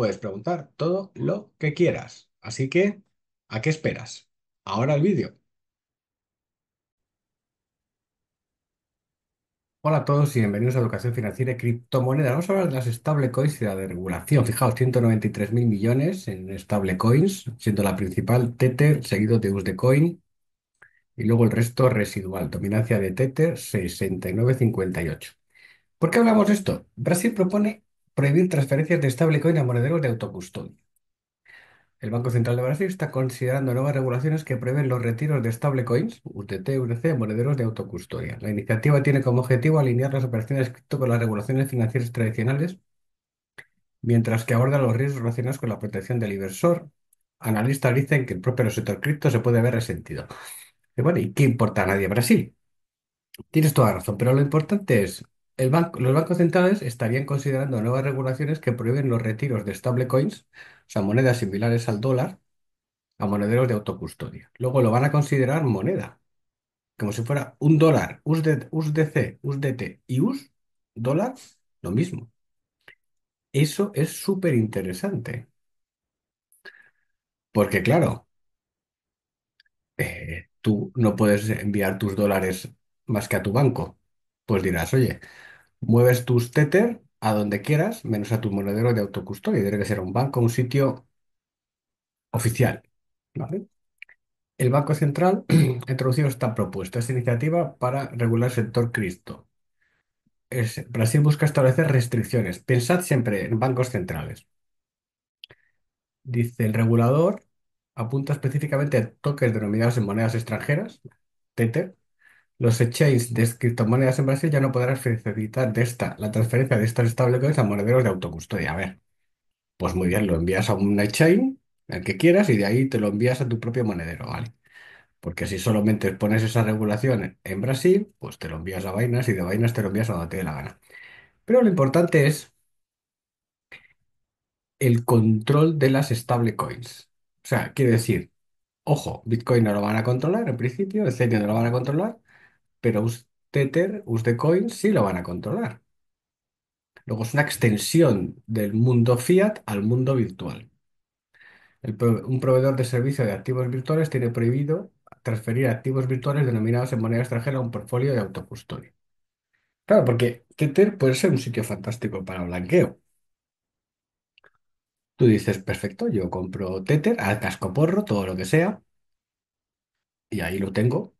puedes preguntar todo lo que quieras. Así que, ¿a qué esperas? Ahora el vídeo. Hola a todos y bienvenidos a Educación Financiera y Criptomonedas. Vamos a hablar de las stablecoins y la de regulación. Fijaos, 193 mil millones en stablecoins, siendo la principal Tether, seguido de USDCoin. y luego el resto residual. Dominancia de Tether, 69,58. ¿Por qué hablamos de esto? Brasil propone prohibir transferencias de stablecoin a monederos de autocustodia. El Banco Central de Brasil está considerando nuevas regulaciones que prevén los retiros de stablecoins, UTT, a monederos de autocustodia. La iniciativa tiene como objetivo alinear las operaciones cripto con las regulaciones financieras tradicionales, mientras que aborda los riesgos relacionados con la protección del inversor. Analistas dicen que el propio sector cripto se puede ver resentido. bueno, ¿y qué importa a nadie Brasil? Tienes toda razón, pero lo importante es los bancos centrales estarían considerando nuevas regulaciones que prohíben los retiros de stablecoins, o sea, monedas similares al dólar, a monederos de autocustodia. Luego lo van a considerar moneda, como si fuera un dólar, USDC, USDT y US, dólares, lo mismo. Eso es súper interesante, porque claro, eh, tú no puedes enviar tus dólares más que a tu banco. Pues dirás, oye, Mueves tus Tether a donde quieras, menos a tu monedero de autocustodia. Tiene que ser un banco, un sitio oficial. El Banco Central ha introducido esta propuesta, esta iniciativa para regular el sector cripto. Brasil busca establecer restricciones. Pensad siempre en bancos centrales. Dice el regulador apunta específicamente a toques denominados en monedas extranjeras, Tether, los exchanges de criptomonedas en Brasil ya no podrán facilitar esta, la transferencia de estos stablecoins a monederos de autocustodia. A ver, pues muy bien, lo envías a un exchange, el que quieras, y de ahí te lo envías a tu propio monedero, ¿vale? Porque si solamente pones esa regulación en Brasil, pues te lo envías a vainas y de vainas te lo envías a donde te dé la gana. Pero lo importante es el control de las stablecoins. O sea, quiere decir, ojo, Bitcoin no lo van a controlar en principio, Ethereum no lo van a controlar, pero Tether, Coin sí lo van a controlar. Luego es una extensión del mundo fiat al mundo virtual. un proveedor de servicio de activos virtuales tiene prohibido transferir activos virtuales denominados en moneda extranjera a un portfolio de autocustodia. Claro, porque Tether puede ser un sitio fantástico para blanqueo. Tú dices, perfecto, yo compro Tether al porro, todo lo que sea, y ahí lo tengo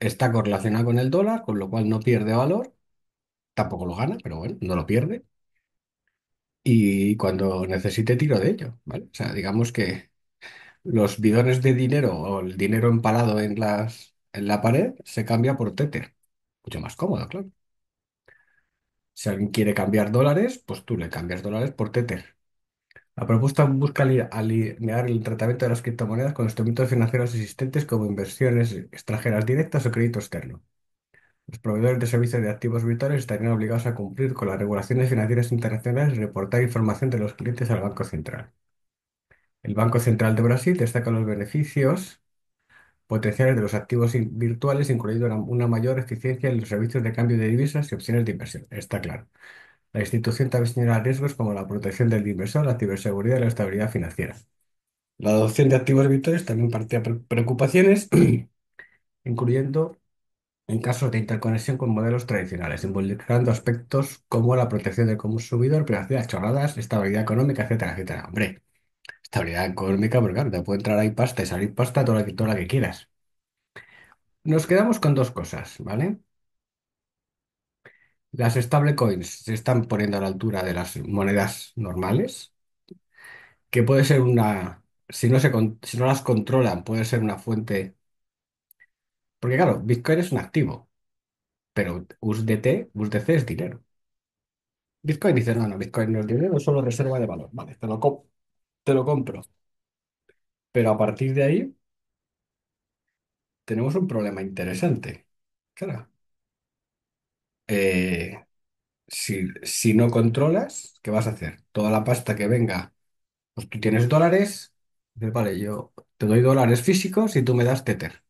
está correlacionado con el dólar, con lo cual no pierde valor, tampoco lo gana, pero bueno, no lo pierde. Y cuando necesite tiro de ello, ¿vale? O sea, digamos que los bidones de dinero o el dinero empalado en las, en la pared se cambia por Tether. Mucho más cómodo, claro. Si alguien quiere cambiar dólares, pues tú le cambias dólares por Tether. La propuesta busca alinear el tratamiento de las criptomonedas con instrumentos financieros existentes como inversiones extranjeras directas o crédito externo. Los proveedores de servicios de activos virtuales estarían obligados a cumplir con las regulaciones financieras internacionales y reportar información de los clientes al Banco Central. El Banco Central de Brasil destaca los beneficios potenciales de los activos virtuales, incluyendo una mayor eficiencia en los servicios de cambio de divisas y opciones de inversión. Está claro. La institución también señala riesgos como la protección del inversor, la ciberseguridad y la estabilidad financiera. La adopción de activos virtuales también partía de preocupaciones, incluyendo en casos de interconexión con modelos tradicionales, involucrando aspectos como la protección del consumidor, privacidad, chorradas, estabilidad económica, etcétera, etcétera. Hombre, estabilidad económica, porque claro, te puede entrar ahí pasta y salir pasta toda toda la que quieras. Nos quedamos con dos cosas, ¿vale? Las stablecoins se están poniendo a la altura de las monedas normales, que puede ser una, si no se, si no las controlan, puede ser una fuente, porque claro, Bitcoin es un activo, pero USDT, USDC es dinero. Bitcoin dice, no, no, Bitcoin no es dinero, es solo reserva de valor. Vale, te lo, te lo compro. Pero a partir de ahí tenemos un problema interesante. Claro. Eh, si, no controlas, ¿qué vas a hacer? Toda la pasta que venga, pues tú tienes dólares, dices, vale, yo te doy dólares físicos y tú me das Tether.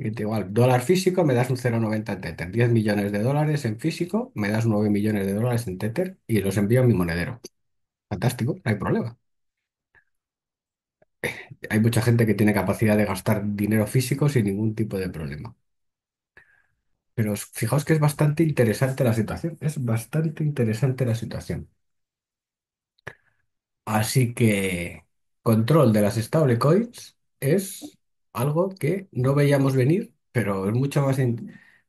Y te igual, dólar físico me das un 0,90 en Tether, 10 millones de dólares en físico, me das 9 millones de dólares en Tether y los envío a mi monedero. Fantástico, no hay problema. Eh, hay mucha gente que tiene capacidad de gastar dinero físico sin ningún tipo de problema. Pero fijaos que es bastante interesante la situación. Es bastante interesante la situación. Así que control de las stablecoins es algo que no veíamos venir, pero es mucho más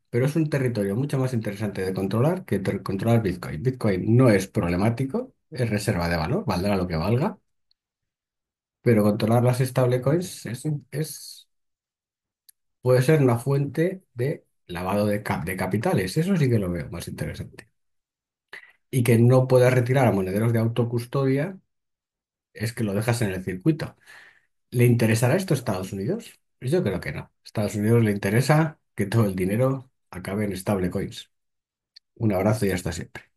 pero es un territorio mucho más interesante de controlar que controlar Bitcoin. Bitcoin no es problemático, es reserva de valor, valdrá lo que valga, pero controlar las stablecoins es- puede ser una fuente de lavado de, cap de capitales, eso sí que lo veo más interesante. Y que no puedas retirar a monederos de autocustodia es que lo dejas en el circuito. ¿Le interesará esto a Estados Unidos? yo creo que no. A Estados Unidos le interesa que todo el dinero acabe en stablecoins. Un abrazo y hasta siempre.